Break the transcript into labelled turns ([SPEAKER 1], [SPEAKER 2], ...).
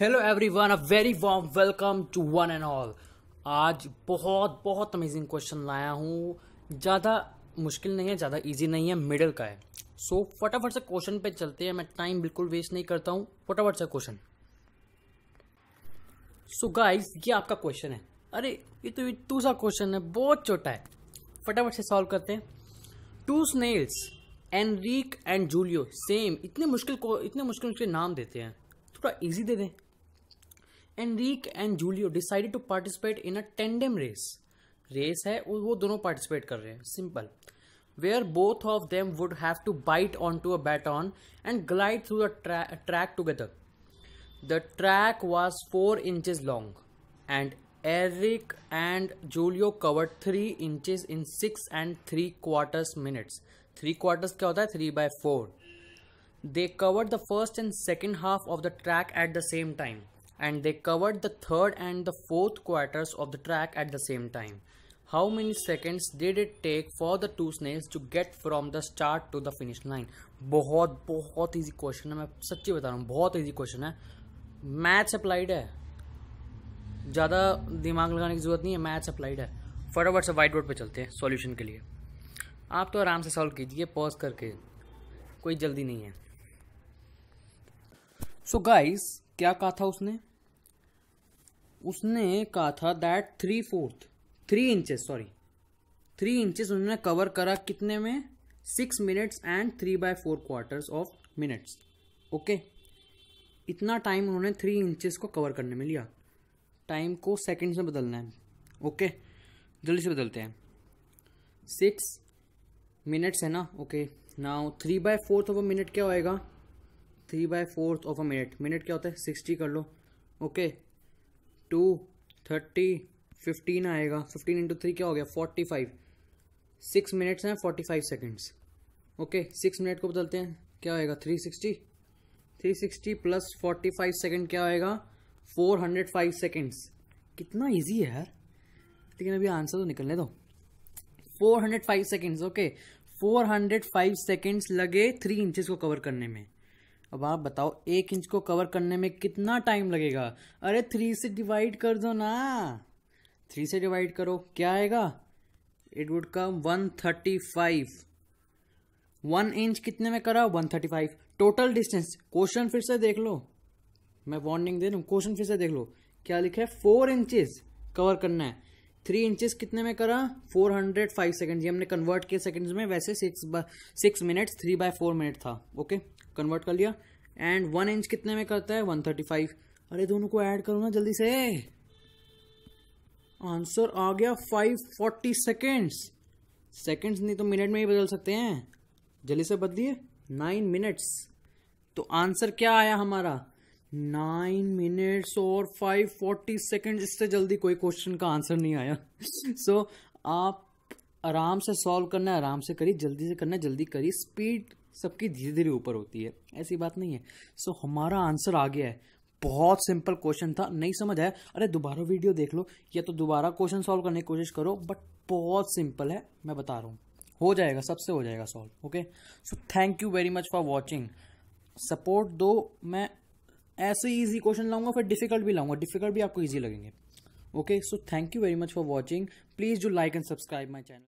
[SPEAKER 1] Hello everyone a very warm welcome to one and all आज बहुत बहुत amazing question लाया हूँ ज़्यादा मुश्किल नहीं है ज़्यादा इजी नहीं है मिडिल का है सो so, फटाफट से क्वेश्चन पे चलते हैं मैं टाइम बिल्कुल वेस्ट नहीं करता हूँ फटाफट से क्वेश्चन सो गाइस ये आपका क्वेश्चन है अरे ये तो टू सा क्वेश्चन है बहुत छोटा है फटाफट से सॉल्व करते हैं two snails Rick and Julio same इतने मुश्किल इतने मुश्किल उसके नाम देते हैं थोड़ा इजी दे दें Enrique and Julio decided to participate in a tandem race race है वो दोनों पार्टिसिपेट कर रहे हैं simple where both of them would have to bite on to a baton and glide through the track together the track was four inches long and Eric and Julio covered three inches in six and three quarters minutes three quarters क्या होता है three by four they cover the first and second half of the track at the same time and they covered the third and the fourth quarters of the track at the same time. How many seconds did it take for the two snails to get from the start to the finish line? बहुत बहुत easy question है मैं सच्ची बता रहा हूँ बहुत easy question है मैथ्स अप्लाइड है ज़्यादा दिमाग लगाने की ज़रूरत नहीं है मैथ्स अप्लाइड है फटाफट से वाइट बोर्ड पर चलते हैं सॉल्यूशन के लिए आप तो आराम से सॉल्व कीजिए पॉज करके कोई जल्दी नहीं है सो so गाइस क्या कहा था उसने उसने कहा था that three fourth three inches sorry three inches उन्होंने कवर करा कितने में six minutes and three by four quarters of minutes okay इतना टाइम उन्होंने थ्री इंचेस को कवर करने में लिया टाइम को सेकंड्स में बदलना है ओके जल्दी से बदलते हैं सिक्स मिनट्स है ना okay now three by fourth of a minute क्या होएगा three by fourth of a minute minute क्या होता है सिक्सटी कर लो okay okay. Two thirty fifteen आएगा फिफ्टीन इंटू थ्री क्या हो गया फोर्टी फाइव सिक्स मिनट्स हैं forty five seconds okay six minute को बदलते हैं क्या आएगा three sixty three sixty plus forty five second क्या आएगा फोर हंड्रेड फाइव सेकेंड्स कितना ईजी है यार लेकिन अभी आंसर तो निकलने दो four hundred five seconds okay four hundred five seconds लगे थ्री इंचज को कवर करने में अब आप बताओ एक इंच को कवर करने में कितना टाइम लगेगा अरे थ्री से डिवाइड कर दो ना थ्री से डिवाइड करो क्या आएगा it would come one thirty five one inch कितने में करा one thirty five total distance question फिर से देख लो मैं वार्निंग दे रहा हूँ क्वेश्चन फिर से देख लो क्या लिखा है फोर इंचज कवर करना है थ्री इंचेस कितने में करा फोर हंड्रेड फाइव सेकेंड ये हमने कन्वर्ट किया सेकेंड्स में वैसे six six minutes three by four minute था ओके कन्वर्ट कर लिया एंड वन इंच कितने में करता है वन थर्टी फाइव अरे दोनों को ऐड करो ना जल्दी से आंसर आ गया फाइव फोर्टी सेकेंड्स सेकेंड्स नहीं तो मिनट में ही बदल सकते हैं जल्दी से बदलिए नाइन मिनट्स तो आंसर क्या आया हमारा नाइन मिनट्स और फाइव फोर्टी सेकेंड इससे जल्दी कोई क्वेश्चन का आंसर नहीं आया सो so, आप आराम से सॉल्व करना है आराम से करिए जल्दी से करना है जल्दी करिए स्पीड सबकी धीरे धीरे ऊपर होती है ऐसी बात नहीं है सो so, हमारा आंसर आ गया है बहुत सिंपल क्वेश्चन था नहीं समझ आया अरे दोबारा वीडियो देख लो या तो दोबारा क्वेश्चन सॉल्व करने की कोशिश करो बट बहुत सिंपल है मैं बता रहा हूँ हो जाएगा सबसे हो जाएगा solve okay so thank you very much for watching support दो मैं ऐसे ही ईजी क्वेश्चन लाऊंगा फिर डिफिकल्ट भी लाऊंगा डिफिकल्ट भी आपको ईजी लगेंगे okay so thank you very much for watching please do like and subscribe my channel